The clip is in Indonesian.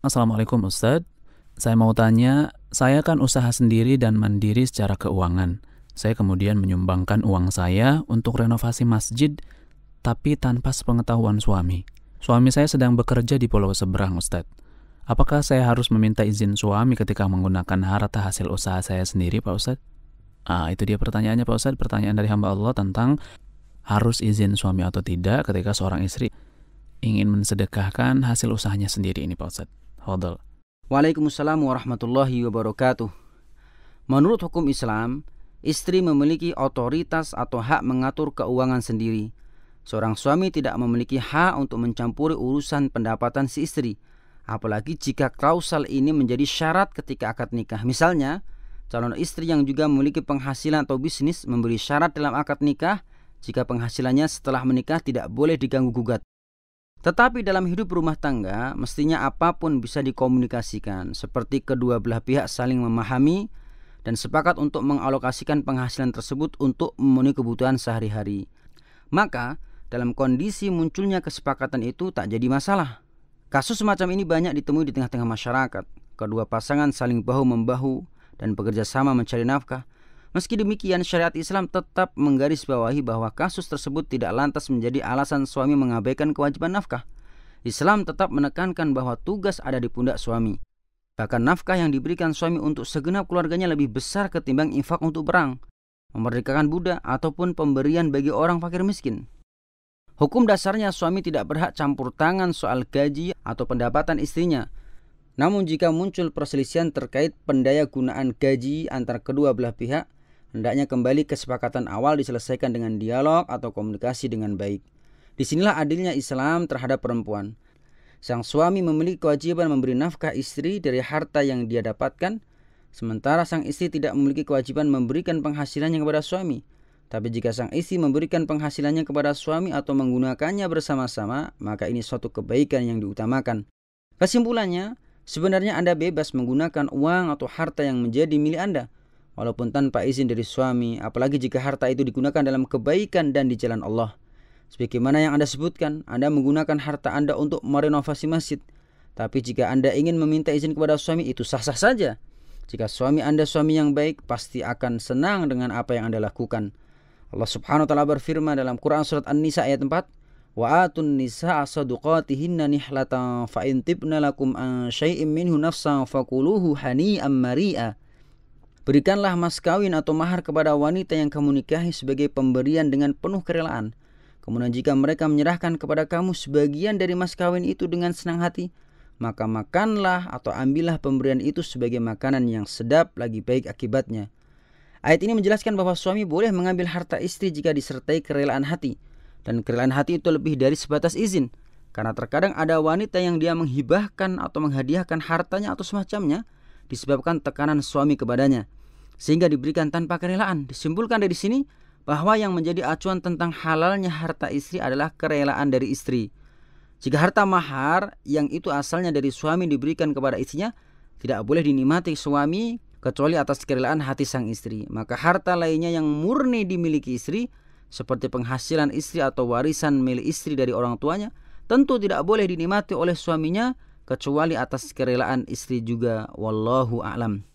Assalamualaikum Ustadz. Saya mau tanya, saya kan usaha sendiri dan mandiri secara keuangan. Saya kemudian menyumbangkan uang saya untuk renovasi masjid, tapi tanpa sepengetahuan suami. Suami saya sedang bekerja di pulau seberang, Ustadz. Apakah saya harus meminta izin suami ketika menggunakan harta hasil usaha saya sendiri, Pak Ustadz? Ah, itu dia pertanyaannya, Pak Ustadz. Pertanyaan dari hamba Allah tentang harus izin suami atau tidak ketika seorang istri ingin mensedekahkan hasil usahanya sendiri ini, Pak Ustadz. Fadal. Waalaikumsalam warahmatullahi wabarakatuh. Menurut hukum Islam, istri memiliki otoritas atau hak mengatur keuangan sendiri. Seorang suami tidak memiliki hak untuk mencampuri urusan pendapatan si istri, apalagi jika klausal ini menjadi syarat ketika akad nikah. Misalnya, calon istri yang juga memiliki penghasilan atau bisnis memberi syarat dalam akad nikah jika penghasilannya setelah menikah tidak boleh diganggu gugat. Tetapi dalam hidup rumah tangga, mestinya apapun bisa dikomunikasikan, seperti kedua belah pihak saling memahami dan sepakat untuk mengalokasikan penghasilan tersebut untuk memenuhi kebutuhan sehari-hari. Maka, dalam kondisi munculnya kesepakatan itu tak jadi masalah. Kasus semacam ini banyak ditemui di tengah-tengah masyarakat. Kedua pasangan saling bahu-membahu dan bekerja sama mencari nafkah, Meski demikian, syariat Islam tetap menggarisbawahi bahwa kasus tersebut tidak lantas menjadi alasan suami mengabaikan kewajiban nafkah. Islam tetap menekankan bahwa tugas ada di pundak suami. Bahkan nafkah yang diberikan suami untuk segenap keluarganya lebih besar ketimbang infak untuk perang, memerdekakan budak, ataupun pemberian bagi orang fakir miskin. Hukum dasarnya suami tidak berhak campur tangan soal gaji atau pendapatan istrinya, namun jika muncul perselisihan terkait pendaya gunaan gaji antara kedua belah pihak, Hendaknya kembali kesepakatan awal diselesaikan dengan dialog atau komunikasi dengan baik. Disinilah adilnya Islam terhadap perempuan. Sang suami memiliki kewajiban memberi nafkah istri dari harta yang dia dapatkan, sementara sang istri tidak memiliki kewajiban memberikan penghasilannya kepada suami. Tapi jika sang istri memberikan penghasilannya kepada suami atau menggunakannya bersama-sama, maka ini suatu kebaikan yang diutamakan. Kesimpulannya, sebenarnya Anda bebas menggunakan uang atau harta yang menjadi milik Anda walaupun tanpa izin dari suami, apalagi jika harta itu digunakan dalam kebaikan dan di jalan Allah. Sebagaimana yang Anda sebutkan, Anda menggunakan harta Anda untuk merenovasi masjid. Tapi jika Anda ingin meminta izin kepada suami, itu sah-sah saja. Jika suami Anda suami yang baik, pasti akan senang dengan apa yang Anda lakukan. Allah Subhanahu wa taala berfirman dalam Quran surat An-Nisa ayat 4, "Wa atun nisaa sadaqatihinna nihlatan fa in tibna lakum an syai'im minhu nafsan fakuluhu hani'an mari'a." Berikanlah mas kawin atau mahar kepada wanita yang kamu nikahi sebagai pemberian dengan penuh kerelaan. Kemudian jika mereka menyerahkan kepada kamu sebagian dari mas kawin itu dengan senang hati, maka makanlah atau ambillah pemberian itu sebagai makanan yang sedap lagi baik akibatnya. Ayat ini menjelaskan bahwa suami boleh mengambil harta istri jika disertai kerelaan hati. Dan kerelaan hati itu lebih dari sebatas izin. Karena terkadang ada wanita yang dia menghibahkan atau menghadiahkan hartanya atau semacamnya, disebabkan tekanan suami kepadanya sehingga diberikan tanpa kerelaan. Disimpulkan dari sini bahwa yang menjadi acuan tentang halalnya harta istri adalah kerelaan dari istri. Jika harta mahar yang itu asalnya dari suami diberikan kepada istrinya, tidak boleh dinikmati suami kecuali atas kerelaan hati sang istri. Maka harta lainnya yang murni dimiliki istri seperti penghasilan istri atau warisan milik istri dari orang tuanya tentu tidak boleh dinikmati oleh suaminya kecuali atas kerelaan istri juga wallahu a'lam